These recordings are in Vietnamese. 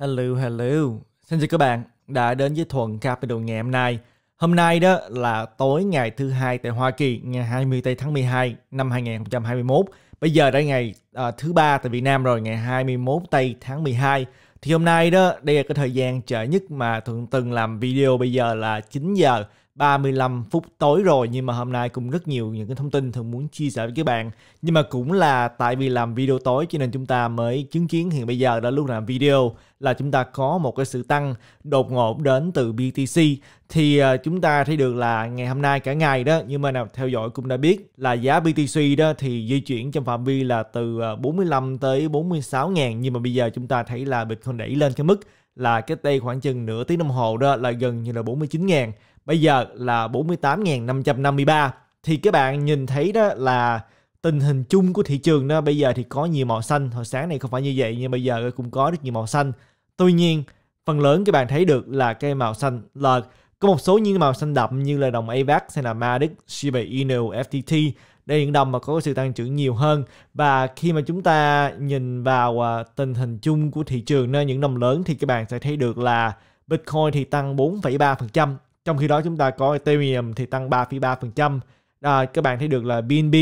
Hello, hello. Xin chào các bạn đã đến với Thuận Capital ngày hôm nay. Hôm nay đó là tối ngày thứ hai tại Hoa Kỳ, ngày 20 tây tháng 12 năm 2021. Bây giờ đã ngày à, thứ ba tại Việt Nam rồi, ngày 21 tây tháng 12. Thì hôm nay đó, đây là cái thời gian trễ nhất mà Thuận từng làm video bây giờ là 9 giờ. 35 phút tối rồi nhưng mà hôm nay cũng rất nhiều những cái thông tin thường muốn chia sẻ với các bạn nhưng mà cũng là tại vì làm video tối cho nên chúng ta mới chứng kiến hiện bây giờ đã luôn làm video là chúng ta có một cái sự tăng đột ngột đến từ BTC thì ờ, chúng ta thấy được là ngày hôm nay cả ngày đó nhưng mà nào theo dõi cũng đã biết là giá BTC đó thì di chuyển trong phạm vi là từ 45 ờ, tới 46 ngàn nhưng mà bây giờ chúng ta thấy là Bitcoin đẩy lên cái mức là cái đây khoảng chừng nửa tiếng đồng hồ đó là gần như là 49 ngàn bây giờ là 48.553 thì các bạn nhìn thấy đó là tình hình chung của thị trường đó bây giờ thì có nhiều màu xanh hồi sáng này không phải như vậy nhưng bây giờ cũng có rất nhiều màu xanh tuy nhiên phần lớn các bạn thấy được là cái màu xanh là có một số những màu xanh đậm như là đồng AVAX hay là madic Shiba Inu, FTT đây là những đồng mà có sự tăng trưởng nhiều hơn và khi mà chúng ta nhìn vào à, tình hình chung của thị trường nơi những đồng lớn thì các bạn sẽ thấy được là Bitcoin thì tăng 4,3%, trong khi đó chúng ta có Ethereum thì tăng 3,3%. À, các bạn thấy được là BNB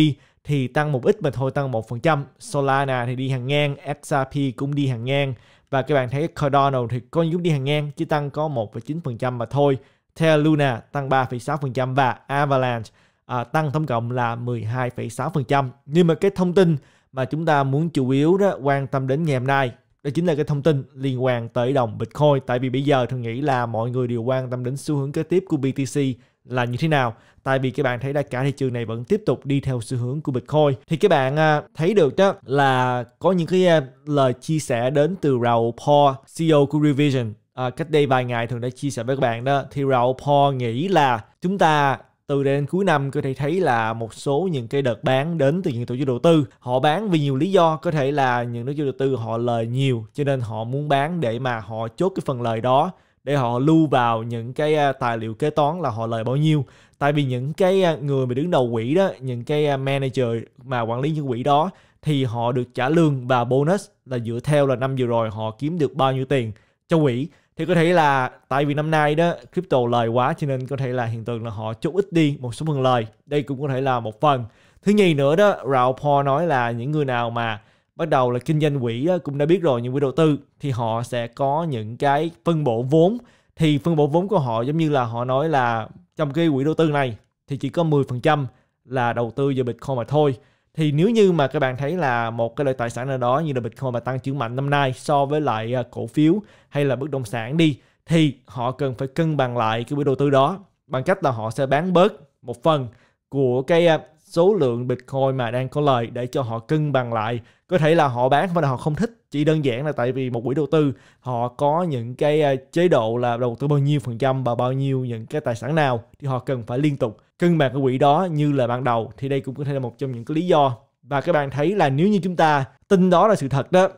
thì tăng một ít mà thôi tăng 1%. Solana thì đi hàng ngang, XRP cũng đi hàng ngang. Và các bạn thấy Cardano thì có cũng đi hàng ngang chỉ tăng có 1,9% mà thôi. Theo Luna tăng 3,6% và Avalanche à, tăng tổng cộng là 12,6%. Nhưng mà cái thông tin mà chúng ta muốn chủ yếu đó quan tâm đến ngày hôm nay đó chính là cái thông tin liên quan tới đồng Bitcoin tại vì bây giờ thường nghĩ là mọi người đều quan tâm đến xu hướng kế tiếp của BTC là như thế nào tại vì các bạn thấy là cả thị trường này vẫn tiếp tục đi theo xu hướng của Bitcoin thì các bạn à, thấy được đó là có những cái à, lời chia sẻ đến từ Raul Paul CEO của Revision à, cách đây vài ngày thường đã chia sẻ với các bạn đó thì Raul Paul nghĩ là chúng ta từ đây đến cuối năm có thể thấy là một số những cái đợt bán đến từ những tổ chức đầu tư họ bán vì nhiều lý do có thể là những tổ chức đầu tư họ lời nhiều cho nên họ muốn bán để mà họ chốt cái phần lời đó để họ lưu vào những cái à, tài liệu kế toán là họ lời bao nhiêu tại vì những cái à, người mà đứng đầu quỹ đó những cái à, manager mà quản lý những quỹ đó thì họ được trả lương và bonus là dựa theo là năm vừa rồi họ kiếm được bao nhiêu tiền cho quỹ thì có thể là tại vì năm nay đó crypto lời quá cho nên có thể là hiện tượng là họ chốt ít đi một số phần lời đây cũng có thể là một phần thứ nhì nữa đó rao paul nói là những người nào mà bắt đầu là kinh doanh quỹ cũng đã biết rồi những quỹ đầu tư thì họ sẽ có những cái phân bổ vốn thì phân bổ vốn của họ giống như là họ nói là trong cái quỹ đầu tư này thì chỉ có 10% là đầu tư vào Bitcoin mà thôi thì nếu như mà các bạn thấy là một cái loại tài sản nào đó như là Bitcoin mà tăng trưởng mạnh năm nay so với lại à, cổ phiếu hay là bất động sản đi thì họ cần phải cân bằng lại cái buổi đầu tư đó bằng cách là họ sẽ bán bớt một phần của cái à, số lượng Bitcoin mà đang có lời để cho họ cân bằng lại. Có thể là họ bán và họ không thích chỉ đơn giản là tại vì một quỹ đầu tư họ có những cái à, chế độ là đầu tư bao nhiêu phần trăm và bao nhiêu những cái tài sản nào thì họ cần phải liên tục cân bằng cái quỹ đó như là ban đầu thì đây cũng có thể là một trong những cái lý do và các bạn thấy là nếu như chúng ta tin đó là sự thật đó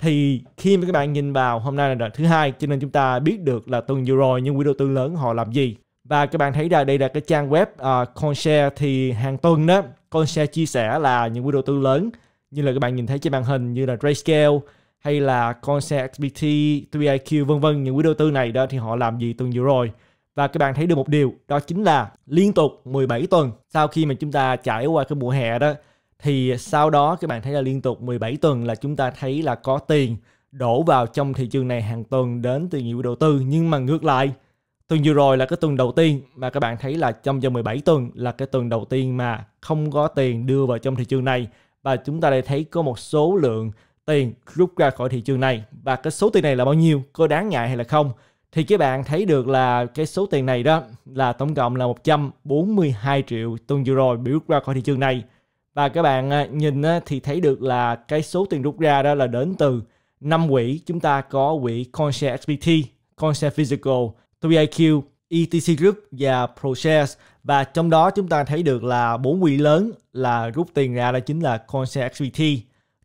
thì khi mà các bạn nhìn vào hôm nay là đoạn thứ hai cho nên chúng ta biết được là tuần vừa rồi những quỹ đầu tư lớn họ làm gì và các bạn thấy là đây là cái trang web uh, à, Conshare thì hàng tuần đó Conshare chia sẻ là những quỹ đầu tư lớn như là các bạn nhìn thấy trên màn hình như là Grayscale hay là Coinshare XBT, 3IQ vân vân những quỹ đầu tư này đó thì họ làm gì tuần vừa rồi và các bạn thấy được một điều đó chính là liên tục 17 tuần sau khi mà chúng ta trải qua cái mùa hè đó thì sau đó các bạn thấy là liên tục 17 tuần là chúng ta thấy là có tiền đổ vào trong thị trường này hàng tuần đến từ nhiều đầu tư nhưng mà ngược lại tuần vừa rồi là cái tuần đầu tiên mà các bạn thấy là trong vòng 17 tuần là cái tuần đầu tiên mà không có tiền đưa vào trong thị trường này và chúng ta lại thấy có một số lượng tiền rút ra khỏi thị trường này và cái số tiền này là bao nhiêu có đáng ngại hay là không thì các bạn thấy được là cái số tiền này đó là tổng cộng là 142 triệu tuần vừa rồi bị rút ra khỏi thị trường này và các bạn à, nhìn à, thì thấy được là cái số tiền rút ra đó là đến từ năm quỹ chúng ta có quỹ Conshare XBT, Conshare Physical, 3IQ, ETC Group và ProShares và trong đó chúng ta thấy được là bốn quỹ lớn là rút tiền ra đó chính là Conshare XBT,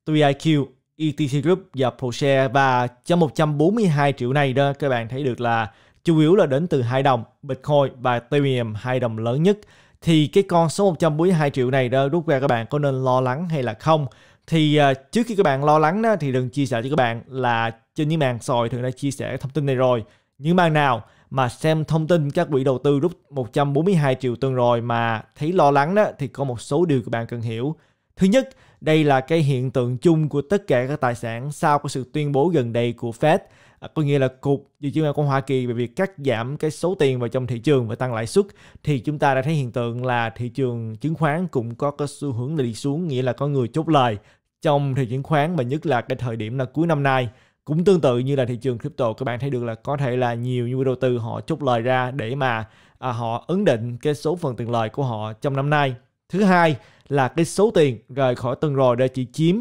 3IQ, ETC Group và ProShare và trong 142 triệu này đó các bạn thấy được là chủ yếu là đến từ hai đồng Bitcoin và Ethereum hai đồng lớn nhất thì cái con số 142 triệu này đó rút ra các bạn có nên lo lắng hay là không thì à, trước khi các bạn lo lắng đó thì đừng chia sẻ cho các bạn là trên những mạng sòi thường đã chia sẻ thông tin này rồi những bạn nào mà xem thông tin các quỹ đầu tư rút 142 triệu tuần rồi mà thấy lo lắng đó thì có một số điều các bạn cần hiểu thứ nhất đây là cái hiện tượng chung của tất cả các tài sản sau cái sự tuyên bố gần đây của Fed, à, có nghĩa là cục dự trữ của Hoa Kỳ về việc cắt giảm cái số tiền vào trong thị trường và tăng lãi suất thì chúng ta đã thấy hiện tượng là thị trường chứng khoán cũng có cái xu hướng là đi xuống, nghĩa là có người chốt lời trong thị trường chứng khoán và nhất là cái thời điểm là cuối năm nay cũng tương tự như là thị trường crypto các bạn thấy được là có thể là nhiều những đầu tư họ chốt lời ra để mà à, họ ấn định cái số phần tiền lời của họ trong năm nay Thứ hai là cái số tiền rời khỏi tuần rồi đã chỉ chiếm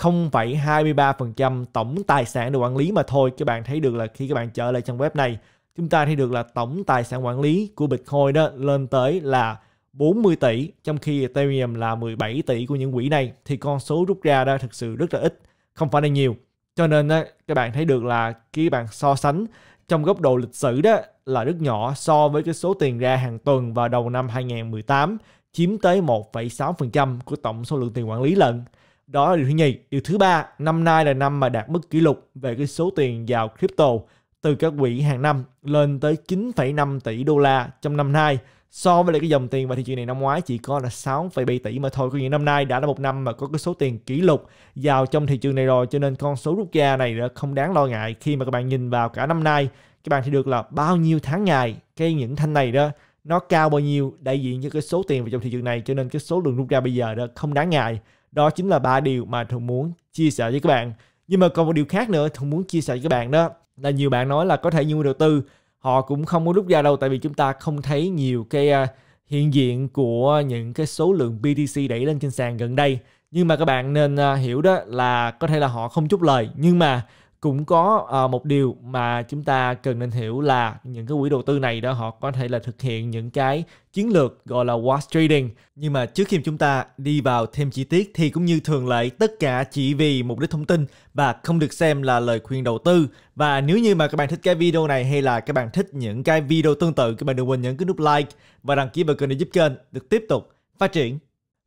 0,23% tổng tài sản được quản lý mà thôi. Các bạn thấy được là khi các bạn trở lại trang web này, chúng ta thấy được là tổng tài sản quản lý của Bitcoin đó lên tới là 40 tỷ, trong khi Ethereum là 17 tỷ của những quỹ này thì con số rút ra đó thực sự rất là ít, không phải là nhiều. Cho nên đó, các bạn thấy được là khi bạn so sánh trong góc độ lịch sử đó là rất nhỏ so với cái số tiền ra hàng tuần vào đầu năm 2018 chiếm tới 1,6% của tổng số lượng tiền quản lý lận. Đó là điều thứ nhì. Điều thứ ba, năm nay là năm mà đạt mức kỷ lục về cái số tiền vào crypto từ các quỹ hàng năm lên tới 9,5 tỷ đô la trong năm nay so với lại cái dòng tiền và thị trường này năm ngoái chỉ có là 6,7 tỷ mà thôi. Có nghĩa năm nay đã là một năm mà có cái số tiền kỷ lục vào trong thị trường này rồi cho nên con số rút ra này đã không đáng lo ngại khi mà các bạn nhìn vào cả năm nay các bạn sẽ được là bao nhiêu tháng ngày cái những thanh này đó nó cao bao nhiêu đại diện cho cái số tiền vào trong thị trường này cho nên cái số lượng rút ra bây giờ đó không đáng ngại đó chính là ba điều mà thường muốn chia sẻ với các bạn nhưng mà còn một điều khác nữa thường muốn chia sẻ với các bạn đó là nhiều bạn nói là có thể nhiều đầu tư họ cũng không muốn rút ra đâu tại vì chúng ta không thấy nhiều cái à, hiện diện của những cái số lượng BTC đẩy lên trên sàn gần đây nhưng mà các bạn nên à, hiểu đó là có thể là họ không chút lời nhưng mà cũng có uh, một điều mà chúng ta cần nên hiểu là những cái quỹ đầu tư này đó họ có thể là thực hiện những cái chiến lược gọi là wash trading nhưng mà trước khi chúng ta đi vào thêm chi tiết thì cũng như thường lệ tất cả chỉ vì mục đích thông tin và không được xem là lời khuyên đầu tư và nếu như mà các bạn thích cái video này hay là các bạn thích những cái video tương tự các bạn đừng quên nhấn cái nút like và đăng ký vào kênh để giúp kênh được tiếp tục phát triển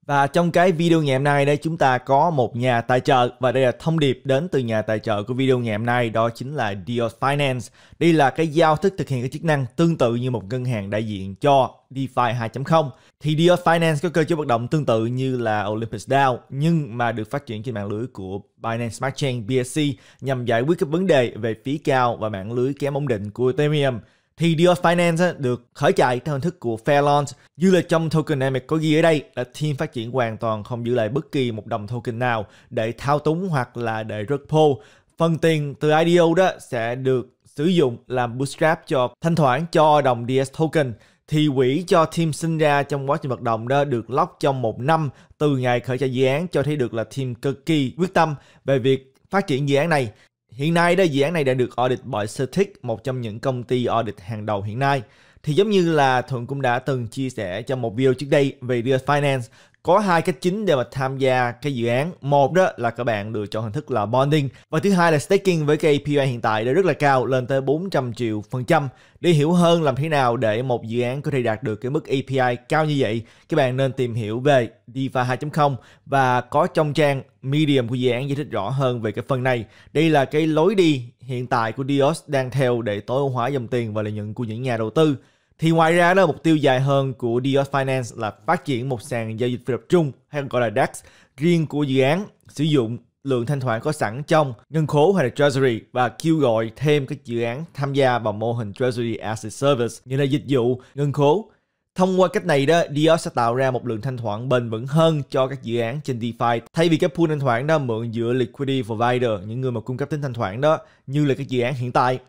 và trong cái video ngày hôm nay đây chúng ta có một nhà tài trợ và đây là thông điệp đến từ nhà tài trợ của video ngày hôm nay đó chính là Deal Finance. Đây là cái giao thức thực hiện cái chức năng tương tự như một ngân hàng đại diện cho DeFi 2.0 thì Deal Finance có cơ chế hoạt động tương tự như là Olympus DAO nhưng mà được phát triển trên mạng lưới của Binance Smart Chain BSC nhằm giải quyết các vấn đề về phí cao và mạng lưới kém ổn định của Ethereum thì Dios Finance được khởi chạy theo hình thức của Fair Launch. Như là trong tokenomics có ghi ở đây là team phát triển hoàn toàn không giữ lại bất kỳ một đồng token nào để thao túng hoặc là để rớt pool. Phần tiền từ IDO đó sẽ được sử dụng làm bootstrap cho thanh khoản cho đồng DS token thì quỹ cho team sinh ra trong quá trình hoạt động đó được lock trong một năm từ ngày khởi chạy dự án cho thấy được là team cực kỳ quyết tâm về việc phát triển dự án này Hiện nay đó dự án này đã được audit bởi Certic, một trong những công ty audit hàng đầu hiện nay. Thì giống như là Thuận cũng đã từng chia sẻ trong một video trước đây về Real Finance có hai cách chính để mà tham gia cái dự án một đó là các bạn được chọn hình thức là bonding và thứ hai là staking với cái API hiện tại đã rất là cao lên tới 400 triệu phần trăm để hiểu hơn làm thế nào để một dự án có thể đạt được cái mức API cao như vậy các bạn nên tìm hiểu về DeFi 2.0 và có trong trang Medium của dự án giải thích rõ hơn về cái phần này đây là cái lối đi hiện tại của Dios đang theo để tối ưu hóa dòng tiền và lợi nhuận của những nhà đầu tư thì ngoài ra đó mục tiêu dài hơn của Dios Finance là phát triển một sàn giao dịch phi tập trung hay còn gọi là DEX riêng của dự án sử dụng lượng thanh khoản có sẵn trong ngân khố hay là treasury và kêu gọi thêm các dự án tham gia vào mô hình treasury as a service như là dịch vụ ngân khố Thông qua cách này đó, Dios sẽ tạo ra một lượng thanh khoản bền vững hơn cho các dự án trên DeFi. Thay vì các pool thanh khoản đó mượn giữa liquidity provider, những người mà cung cấp tính thanh khoản đó, như là các dự án hiện tại.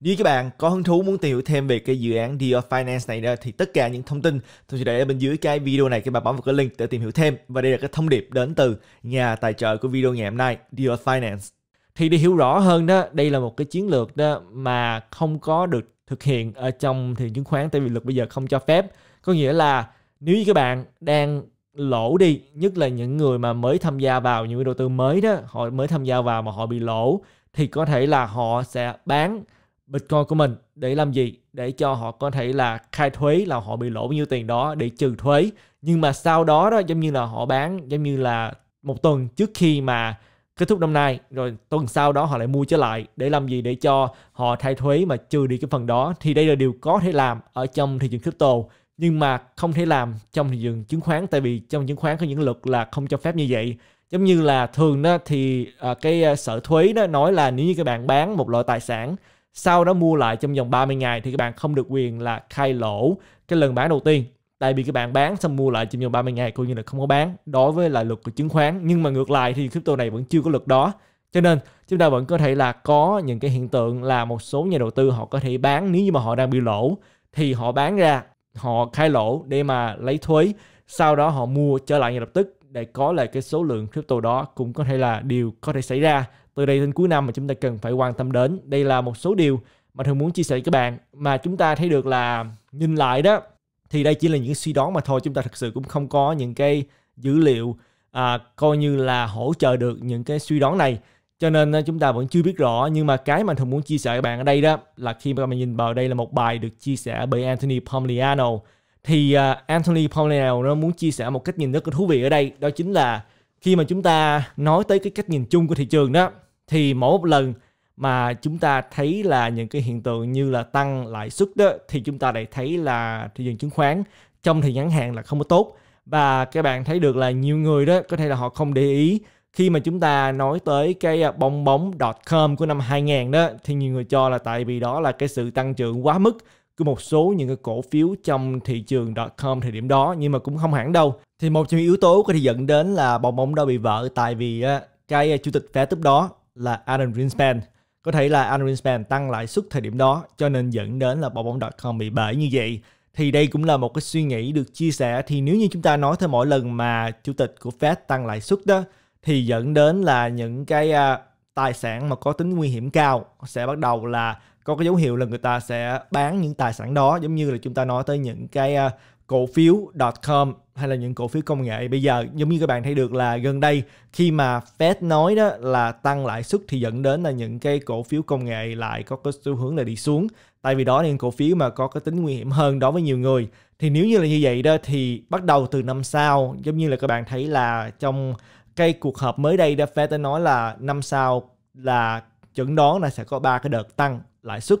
Nếu các bạn có hứng thú muốn tìm hiểu thêm về cái dự án Dear Finance này đó, thì tất cả những thông tin tôi sẽ để ở bên dưới cái video này các bạn bấm vào cái link để tìm hiểu thêm. Và đây là cái thông điệp đến từ nhà tài trợ của video ngày hôm nay, Dear Finance. Thì để hiểu rõ hơn đó, đây là một cái chiến lược đó mà không có được thực hiện ở trong thị trường chứng khoán tại vì luật bây giờ không cho phép. Có nghĩa là nếu như các bạn đang lỗ đi, nhất là những người mà mới tham gia vào những đầu tư mới đó, họ mới tham gia vào mà họ bị lỗ thì có thể là họ sẽ bán Bitcoin của mình để làm gì? Để cho họ có thể là khai thuế là họ bị lỗ bao nhiêu tiền đó để trừ thuế. Nhưng mà sau đó đó giống như là họ bán giống như là một tuần trước khi mà kết thúc năm nay rồi tuần sau đó họ lại mua trở lại để làm gì để cho họ thay thuế mà trừ đi cái phần đó thì đây là điều có thể làm ở trong thị trường crypto nhưng mà không thể làm trong thị trường chứng khoán tại vì trong chứng khoán có những luật là không cho phép như vậy giống như là thường đó thì à, cái à, sở thuế đó nói là nếu như các bạn bán một loại tài sản sau đó mua lại trong vòng 30 ngày thì các bạn không được quyền là khai lỗ cái lần bán đầu tiên tại vì các bạn bán xong mua lại trong vòng 30 ngày coi như là không có bán đối với lại luật của chứng khoán nhưng mà ngược lại thì crypto này vẫn chưa có luật đó cho nên chúng ta vẫn có thể là có những cái hiện tượng là một số nhà đầu tư họ có thể bán nếu như mà họ đang bị lỗ thì họ bán ra họ khai lỗ để mà lấy thuế sau đó họ mua trở lại ngay lập tức để có lại cái số lượng crypto đó cũng có thể là điều có thể xảy ra từ đây đến cuối năm mà chúng ta cần phải quan tâm đến. Đây là một số điều mà thường muốn chia sẻ với các bạn mà chúng ta thấy được là nhìn lại đó thì đây chỉ là những suy đoán mà thôi chúng ta thực sự cũng không có những cái dữ liệu à, coi như là hỗ trợ được những cái suy đoán này cho nên à, chúng ta vẫn chưa biết rõ nhưng mà cái mà thường muốn chia sẻ với bạn ở đây đó là khi mà mình nhìn vào đây là một bài được chia sẻ bởi Anthony Pomliano thì uh, Anthony Pomliano nó muốn chia sẻ một cách nhìn rất là thú vị ở đây đó chính là khi mà chúng ta nói tới cái cách nhìn chung của thị trường đó thì mỗi một lần mà chúng ta thấy là những cái hiện tượng như là tăng lãi suất đó thì chúng ta lại thấy là thị trường chứng khoán trong thời ngắn hạn là không có tốt và các bạn thấy được là nhiều người đó có thể là họ không để ý khi mà chúng ta nói tới cái à, bong bóng .com của năm 2000 đó thì nhiều người cho là tại vì đó là cái sự tăng trưởng quá mức của một số những cái cổ phiếu trong thị trường .com thời điểm đó nhưng mà cũng không hẳn đâu. Thì một trong những yếu tố có thể dẫn đến là bong bóng đó bị vỡ tại vì à, cái à, chủ tịch Fed lúc đó là Alan Greenspan. Có thể là Alan Greenspan tăng lãi suất thời điểm đó cho nên dẫn đến là bong bóng.com bị bể như vậy. Thì đây cũng là một cái suy nghĩ được chia sẻ thì nếu như chúng ta nói theo mỗi lần mà chủ tịch của Fed tăng lãi suất đó thì dẫn đến là những cái uh, tài sản mà có tính nguy hiểm cao sẽ bắt đầu là có cái dấu hiệu là người ta sẽ bán những tài sản đó giống như là chúng ta nói tới những cái uh, cổ phiếu dot .com hay là những cổ phiếu công nghệ bây giờ giống như các bạn thấy được là gần đây khi mà Fed nói đó là tăng lãi suất thì dẫn đến là những cái cổ phiếu công nghệ lại có cái xu hướng là đi xuống tại vì đó là những cổ phiếu mà có cái tính nguy hiểm hơn đối với nhiều người thì nếu như là như vậy đó thì bắt đầu từ năm sau giống như là các bạn thấy là trong cái cuộc họp mới đây đã Fed đã nói là năm sau là chẩn đoán là sẽ có ba cái đợt tăng lãi suất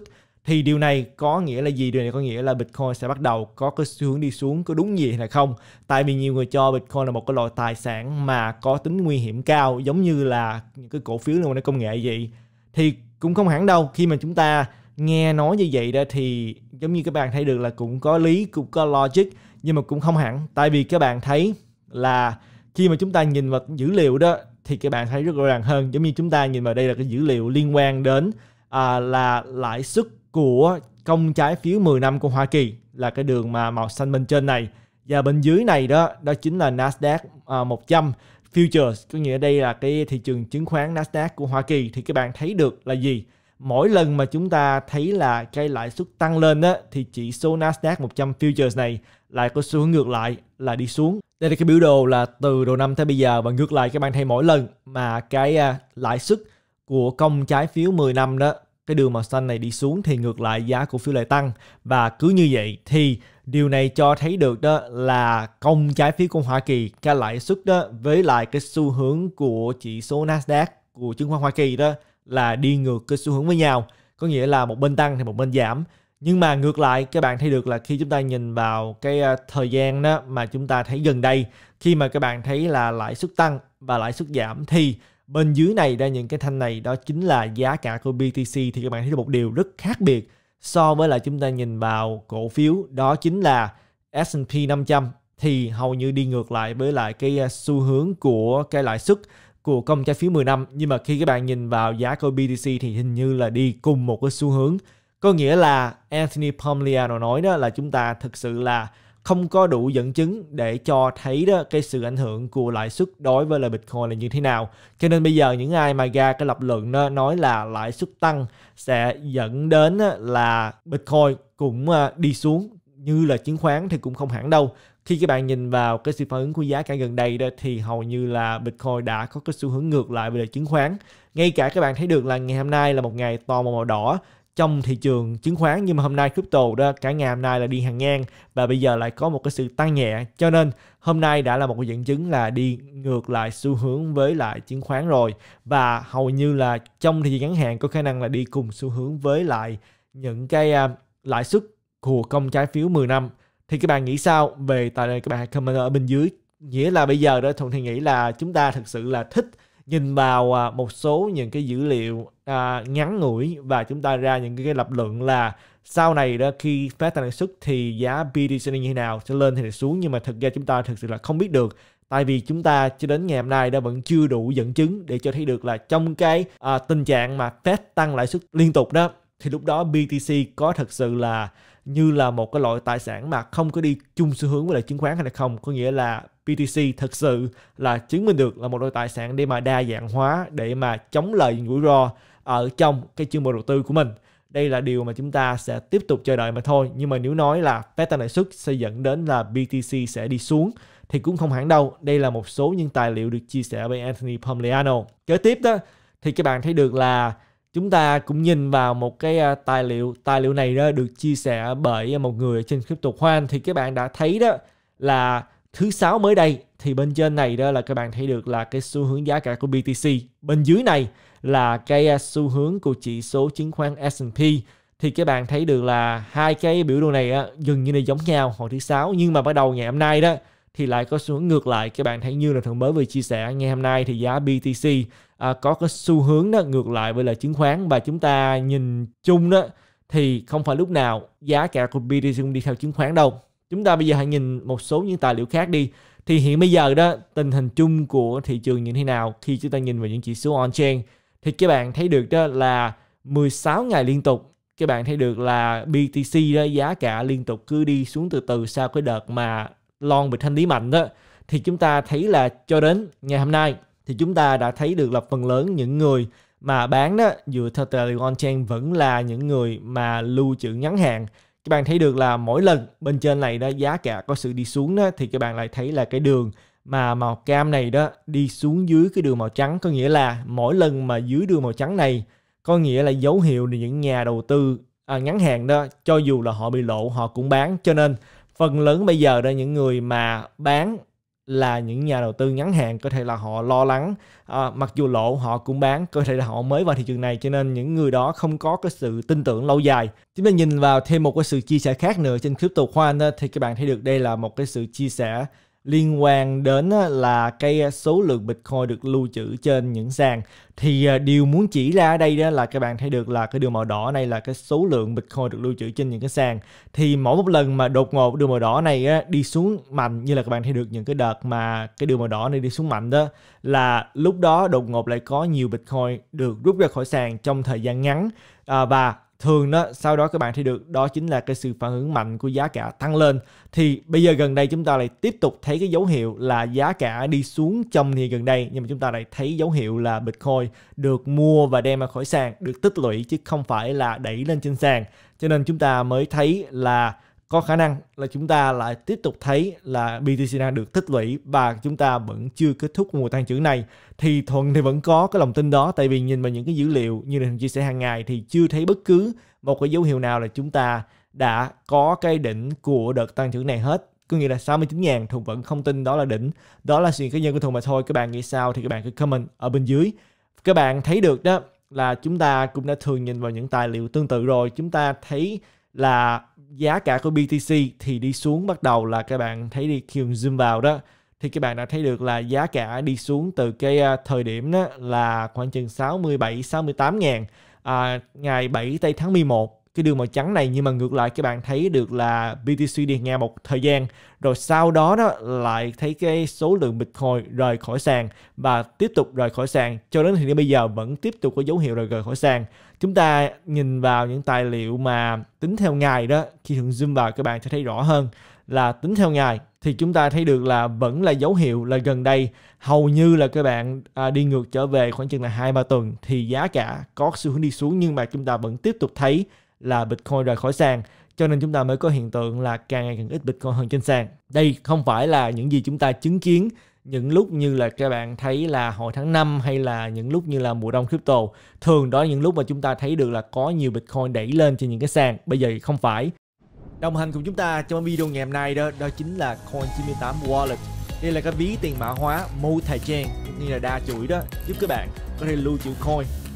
thì điều này có nghĩa là gì điều này có nghĩa là bitcoin sẽ bắt đầu có cái xu hướng đi xuống có đúng gì hay là không tại vì nhiều người cho bitcoin là một cái loại tài sản mà có tính nguy hiểm cao giống như là những cái cổ phiếu liên quan đến công nghệ vậy thì cũng không hẳn đâu khi mà chúng ta nghe nói như vậy đó thì giống như các bạn thấy được là cũng có lý cũng có logic nhưng mà cũng không hẳn tại vì các bạn thấy là khi mà chúng ta nhìn vào dữ liệu đó thì các bạn thấy rất rõ ràng hơn giống như chúng ta nhìn vào đây là cái dữ liệu liên quan đến à, là lãi suất của công trái phiếu 10 năm của Hoa Kỳ là cái đường mà màu xanh bên trên này và bên dưới này đó đó chính là Nasdaq 100 à, futures có nghĩa đây là cái thị trường chứng khoán Nasdaq của Hoa Kỳ thì các bạn thấy được là gì mỗi lần mà chúng ta thấy là cái lãi suất tăng lên đó thì chỉ số Nasdaq 100 futures này lại có xu hướng ngược lại là đi xuống đây là cái biểu đồ là từ đầu năm tới bây giờ và ngược lại các bạn thấy mỗi lần mà cái à, lãi suất của công trái phiếu 10 năm đó cái đường màu xanh này đi xuống thì ngược lại giá cổ phiếu lại tăng và cứ như vậy thì điều này cho thấy được đó là công trái phiếu của Hoa Kỳ cái lãi suất đó với lại cái xu hướng của chỉ số Nasdaq của chứng khoán Hoa Kỳ đó là đi ngược cái xu hướng với nhau có nghĩa là một bên tăng thì một bên giảm nhưng mà ngược lại các bạn thấy được là khi chúng ta nhìn vào cái à, thời gian đó mà chúng ta thấy gần đây khi mà các bạn thấy là lãi suất tăng và lãi suất giảm thì bên dưới này đây những cái thanh này đó chính là giá cả của BTC thì các bạn thấy được một điều rất khác biệt so với là chúng ta nhìn vào cổ phiếu đó chính là S&P 500 thì hầu như đi ngược lại với lại cái à, xu hướng của cái lãi suất của công trái phiếu 10 năm nhưng mà khi các bạn nhìn vào giá của BTC thì hình như là đi cùng một cái xu hướng có nghĩa là Anthony Pomliano nói đó là chúng ta thực sự là không có đủ dẫn chứng để cho thấy đó cái sự ảnh hưởng của lãi suất đối với lại Bitcoin là như thế nào. Cho nên bây giờ những ai mà ra cái lập luận đó, nói là lãi suất tăng sẽ dẫn đến là Bitcoin cũng à, đi xuống như là chứng khoán thì cũng không hẳn đâu. Khi các bạn nhìn vào cái sự phản ứng của giá cả gần đây đó thì hầu như là Bitcoin đã có cái xu hướng ngược lại về chứng khoán. Ngay cả các bạn thấy được là ngày hôm nay là một ngày to màu đỏ trong thị trường chứng khoán nhưng mà hôm nay crypto đó cả ngày hôm nay là đi hàng ngang và bây giờ lại có một cái sự tăng nhẹ cho nên hôm nay đã là một cái dẫn chứng là đi ngược lại xu hướng với lại chứng khoán rồi và hầu như là trong thị trường ngắn hạn có khả năng là đi cùng xu hướng với lại những cái uh, lãi suất của công trái phiếu 10 năm thì các bạn nghĩ sao về tại đây các bạn comment ở bên dưới nghĩa là bây giờ đó thuận thì nghĩ là chúng ta thực sự là thích nhìn vào à, một số những cái dữ liệu à, ngắn ngủi và chúng ta ra những cái lập luận là sau này đó khi Fed tăng lãi suất thì giá BTC như thế nào sẽ lên hay là xuống nhưng mà thực ra chúng ta thực sự là không biết được tại vì chúng ta cho đến ngày hôm nay đã vẫn chưa đủ dẫn chứng để cho thấy được là trong cái à, tình trạng mà Fed tăng lãi suất liên tục đó thì lúc đó BTC có thật sự là như là một cái loại tài sản mà không có đi chung xu hướng với lại chứng khoán hay là không có nghĩa là BTC thực sự là chứng minh được là một loại tài sản để mà đa dạng hóa để mà chống lời rủi ro ở trong cái chương mục đầu tư của mình đây là điều mà chúng ta sẽ tiếp tục chờ đợi mà thôi nhưng mà nếu nói là fed tăng lãi suất sẽ dẫn đến là BTC sẽ đi xuống thì cũng không hẳn đâu đây là một số những tài liệu được chia sẻ bởi Anthony Pomliano kế tiếp đó thì các bạn thấy được là chúng ta cũng nhìn vào một cái à, tài liệu tài liệu này đó được chia sẻ bởi một người trên crypto Hoan. thì các bạn đã thấy đó là thứ sáu mới đây thì bên trên này đó là các bạn thấy được là cái xu hướng giá cả của BTC bên dưới này là cái à, xu hướng của chỉ số chứng khoán S&P thì các bạn thấy được là hai cái biểu đồ này á, gần như là giống nhau hồi thứ sáu nhưng mà bắt đầu ngày hôm nay đó thì lại có xu hướng ngược lại các bạn thấy như là thường mới vừa chia sẻ ngày hôm nay thì giá BTC à, có cái xu hướng đó ngược lại với là chứng khoán và chúng ta nhìn chung đó thì không phải lúc nào giá cả của BTC cũng đi theo chứng khoán đâu chúng ta bây giờ hãy nhìn một số những tài liệu khác đi thì hiện bây giờ đó tình hình chung của thị trường như thế nào khi chúng ta nhìn vào những chỉ số on chain thì các bạn thấy được đó là 16 ngày liên tục các bạn thấy được là BTC đó giá cả liên tục cứ đi xuống từ từ sau cái đợt mà lon bị thanh lý mạnh đó thì chúng ta thấy là cho đến ngày hôm nay thì chúng ta đã thấy được là phần lớn những người mà bán đó dựa theo tài liệu on-chain vẫn là những người mà lưu trữ ngắn hạn các bạn thấy được là mỗi lần bên trên này đó giá cả có sự đi xuống đó thì các bạn lại thấy là cái đường mà màu cam này đó đi xuống dưới cái đường màu trắng có nghĩa là mỗi lần mà dưới đường màu trắng này có nghĩa là dấu hiệu là những nhà đầu tư à, ngắn hạn đó cho dù là họ bị lộ họ cũng bán cho nên phần lớn bây giờ đó những người mà bán là những nhà đầu tư ngắn hạn có thể là họ lo lắng à, mặc dù lỗ họ cũng bán có thể là họ mới vào thị trường này cho nên những người đó không có cái sự tin tưởng lâu dài chúng ta nhìn vào thêm một cái sự chia sẻ khác nữa trên crypto khoan thì các bạn thấy được đây là một cái sự chia sẻ liên quan đến là cái số lượng Bitcoin được lưu trữ trên những sàn thì à, điều muốn chỉ ra ở đây đó là các bạn thấy được là cái đường màu đỏ này là cái số lượng Bitcoin được lưu trữ trên những cái sàn thì mỗi một lần mà đột ngột đường màu đỏ này đi xuống mạnh như là các bạn thấy được những cái đợt mà cái đường màu đỏ này đi xuống mạnh đó là lúc đó đột ngột lại có nhiều Bitcoin được rút ra khỏi sàn trong thời gian ngắn à, và thường đó sau đó các bạn thấy được đó chính là cái sự phản ứng mạnh của giá cả tăng lên thì bây giờ gần đây chúng ta lại tiếp tục thấy cái dấu hiệu là giá cả đi xuống trong thì gần đây nhưng mà chúng ta lại thấy dấu hiệu là Bitcoin được mua và đem ra khỏi sàn được tích lũy chứ không phải là đẩy lên trên sàn cho nên chúng ta mới thấy là có khả năng là chúng ta lại tiếp tục thấy là BTC đang được tích lũy và chúng ta vẫn chưa kết thúc mùa tăng trưởng này thì thuận thì vẫn có cái lòng tin đó tại vì nhìn vào những cái dữ liệu như là chia sẻ hàng ngày thì chưa thấy bất cứ một cái dấu hiệu nào là chúng ta đã có cái đỉnh của đợt tăng trưởng này hết có nghĩa là 69.000 Thuận vẫn không tin đó là đỉnh đó là sự cá nhân của Thuận mà thôi các bạn nghĩ sao thì các bạn cứ comment ở bên dưới các bạn thấy được đó là chúng ta cũng đã thường nhìn vào những tài liệu tương tự rồi chúng ta thấy là giá cả của BTC thì đi xuống bắt đầu là các bạn thấy đi khi zoom vào đó thì các bạn đã thấy được là giá cả đi xuống từ cái à, thời điểm đó là khoảng chừng 67 68 ngàn à, ngày 7 tây tháng 11 cái đường màu trắng này nhưng mà ngược lại các bạn thấy được là BTC đi ngang một thời gian rồi sau đó đó lại thấy cái số lượng Bitcoin rời khỏi sàn và tiếp tục rời khỏi sàn cho đến hiện điểm bây giờ vẫn tiếp tục có dấu hiệu rời khỏi sàn chúng ta nhìn vào những tài liệu mà tính theo ngày đó khi thường zoom vào các bạn sẽ thấy rõ hơn là tính theo ngày thì chúng ta thấy được là vẫn là dấu hiệu là gần đây hầu như là các bạn à, đi ngược trở về khoảng chừng là hai ba tuần thì giá cả có xu hướng đi xuống nhưng mà chúng ta vẫn tiếp tục thấy là Bitcoin rời khỏi sàn cho nên chúng ta mới có hiện tượng là càng ngày càng ít Bitcoin hơn trên sàn. Đây không phải là những gì chúng ta chứng kiến những lúc như là các bạn thấy là hồi tháng 5 hay là những lúc như là mùa đông crypto thường đó những lúc mà chúng ta thấy được là có nhiều bitcoin đẩy lên trên những cái sàn bây giờ không phải đồng hành cùng chúng ta trong video ngày hôm nay đó đó chính là coin 98 wallet đây là cái ví tiền mã hóa multi chain cũng như là đa chuỗi đó giúp các bạn có thể lưu trữ coin